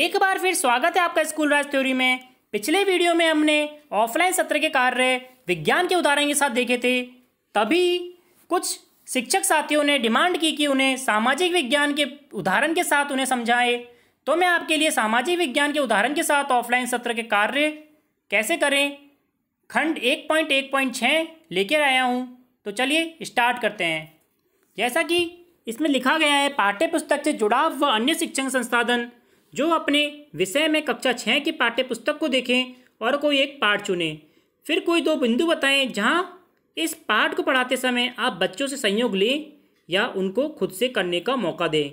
एक बार फिर स्वागत है आपका स्कूल राज थ्योरी में पिछले वीडियो में हमने ऑफलाइन सत्र के कार्य विज्ञान के उदाहरण के साथ देखे थे तभी कुछ शिक्षक साथियों ने डिमांड की कि उन्हें सामाजिक विज्ञान के उदाहरण के साथ उन्हें समझाए तो मैं आपके लिए सामाजिक विज्ञान के उदाहरण के साथ ऑफलाइन सत्र के कार्य कैसे करें खंड एक पॉइंट एक पॉइंट छः लेकर आया हूँ तो चलिए स्टार्ट करते हैं जैसा कि इसमें लिखा गया है पाठ्य पुस्तक से जुड़ाव व अन्य शिक्षण संसाधन जो अपने विषय में कक्षा छः के पाठ्यपुस्तक को देखें और कोई एक पाठ चुनें फिर कोई दो बिंदु बताएं जहां इस पाठ को पढ़ाते समय आप बच्चों से संयोग लें या उनको खुद से करने का मौका दें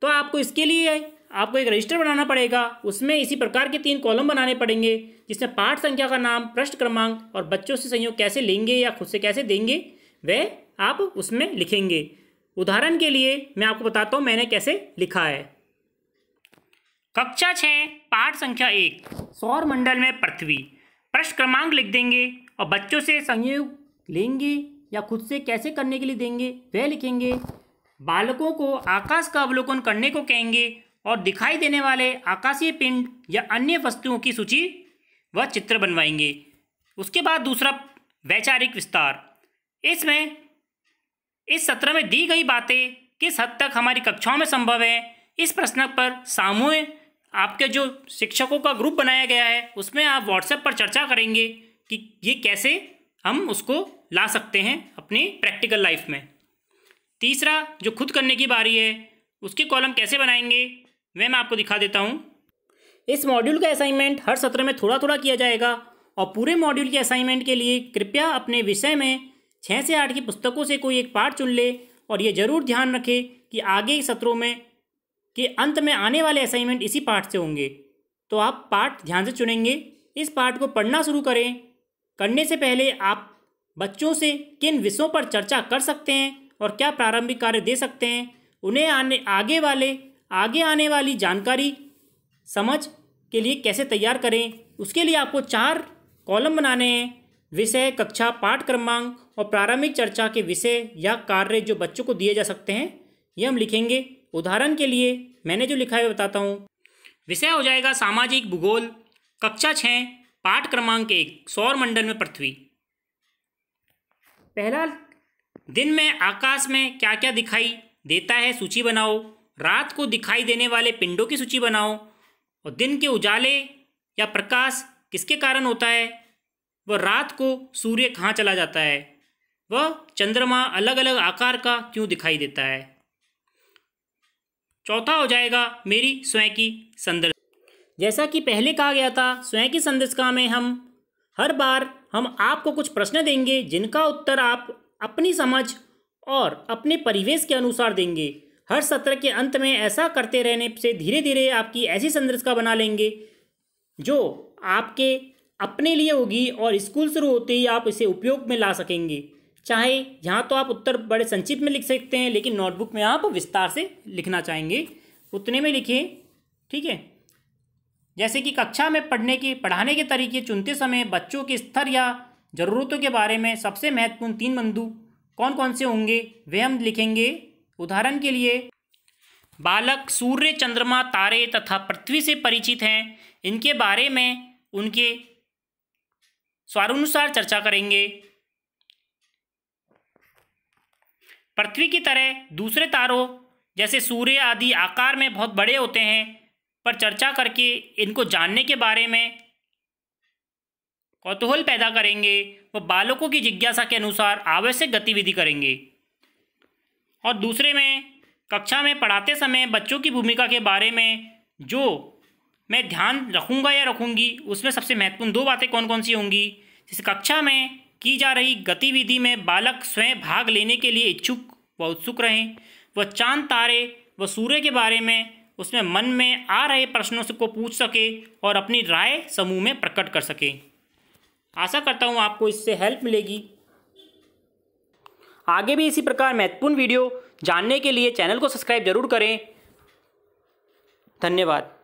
तो आपको इसके लिए आपको एक रजिस्टर बनाना पड़ेगा उसमें इसी प्रकार के तीन कॉलम बनाने पड़ेंगे जिसमें पाठ संख्या का नाम प्रश्न क्रमांक और बच्चों से संयोग कैसे लेंगे या खुद से कैसे देंगे वह आप उसमें लिखेंगे उदाहरण के लिए मैं आपको बताता हूँ मैंने कैसे लिखा है कक्षा छः पाठ संख्या एक सौर मंडल में पृथ्वी प्रश्न क्रमांक लिख देंगे और बच्चों से संयोग लेंगे या खुद से कैसे करने के लिए देंगे वह लिखेंगे बालकों को आकाश का अवलोकन करने को कहेंगे और दिखाई देने वाले आकाशीय पिंड या अन्य वस्तुओं की सूची व चित्र बनवाएंगे उसके बाद दूसरा वैचारिक विस्तार इसमें इस सत्र में दी गई बातें किस हद तक हमारी कक्षाओं में संभव है इस प्रश्न पर सामूहिक आपके जो शिक्षकों का ग्रुप बनाया गया है उसमें आप व्हाट्सएप पर चर्चा करेंगे कि ये कैसे हम उसको ला सकते हैं अपनी प्रैक्टिकल लाइफ में तीसरा जो खुद करने की बारी है उसके कॉलम कैसे बनाएंगे वह मैं आपको दिखा देता हूँ इस मॉड्यूल का असाइनमेंट हर सत्र में थोड़ा थोड़ा किया जाएगा और पूरे मॉड्यूल के असाइनमेंट के लिए कृपया अपने विषय में छः से आठ की पुस्तकों से कोई एक पार्ट चुन ले और ये ज़रूर ध्यान रखें कि आगे सत्रों में कि अंत में आने वाले असाइनमेंट इसी पार्ट से होंगे तो आप पार्ट ध्यान से चुनेंगे इस पार्ट को पढ़ना शुरू करें करने से पहले आप बच्चों से किन विषयों पर चर्चा कर सकते हैं और क्या प्रारंभिक कार्य दे सकते हैं उन्हें आने आगे वाले आगे आने वाली जानकारी समझ के लिए कैसे तैयार करें उसके लिए आपको चार कॉलम बनाने हैं विषय कक्षा पाठ क्रमांक और प्रारंभिक चर्चा के विषय या कार्य जो बच्चों को दिए जा सकते हैं ये हम लिखेंगे उदाहरण के लिए मैंने जो लिखा है बताता हूँ विषय हो जाएगा सामाजिक भूगोल कक्षा छः पाठ क्रमांक एक सौर मंडल में पृथ्वी पहला दिन में आकाश में क्या क्या दिखाई देता है सूची बनाओ रात को दिखाई देने वाले पिंडों की सूची बनाओ और दिन के उजाले या प्रकाश किसके कारण होता है वह रात को सूर्य कहाँ चला जाता है वह चंद्रमा अलग अलग आकार का क्यों दिखाई देता है चौथा हो जाएगा मेरी स्वयं की संदर्श जैसा कि पहले कहा गया था स्वयं की संदर्शिका में हम हर बार हम आपको कुछ प्रश्न देंगे जिनका उत्तर आप अपनी समझ और अपने परिवेश के अनुसार देंगे हर सत्र के अंत में ऐसा करते रहने से धीरे धीरे आपकी ऐसी संदर्शिका बना लेंगे जो आपके अपने लिए होगी और स्कूल शुरू होते ही आप इसे उपयोग में ला सकेंगे चाहे यहाँ तो आप उत्तर बड़े संक्षिप्त में लिख सकते हैं लेकिन नोटबुक में आप विस्तार से लिखना चाहेंगे उतने में लिखिए ठीक है जैसे कि कक्षा में पढ़ने के पढ़ाने के तरीके चुनते समय बच्चों के स्तर या ज़रूरतों के बारे में सबसे महत्वपूर्ण तीन बंधु कौन कौन से होंगे वे हम लिखेंगे उदाहरण के लिए बालक सूर्य चंद्रमा तारे तथा पृथ्वी से परिचित हैं इनके बारे में उनके स्वरानुसार चर्चा करेंगे पृथ्वी की तरह दूसरे तारों जैसे सूर्य आदि आकार में बहुत बड़े होते हैं पर चर्चा करके इनको जानने के बारे में कौतूहल पैदा करेंगे व बालकों की जिज्ञासा के अनुसार आवश्यक गतिविधि करेंगे और दूसरे में कक्षा में पढ़ाते समय बच्चों की भूमिका के बारे में जो मैं ध्यान रखूंगा या रखूंगी उसमें सबसे महत्वपूर्ण दो बातें कौन कौन सी होंगी जैसे कक्षा में की जा रही गतिविधि में बालक स्वयं भाग लेने के लिए इच्छुक व उत्सुक रहें वह चांद तारे व सूर्य के बारे में उसमें मन में आ रहे प्रश्नों से को पूछ सके और अपनी राय समूह में प्रकट कर सके आशा करता हूँ आपको इससे हेल्प मिलेगी आगे भी इसी प्रकार महत्वपूर्ण वीडियो जानने के लिए चैनल को सब्सक्राइब जरूर करें धन्यवाद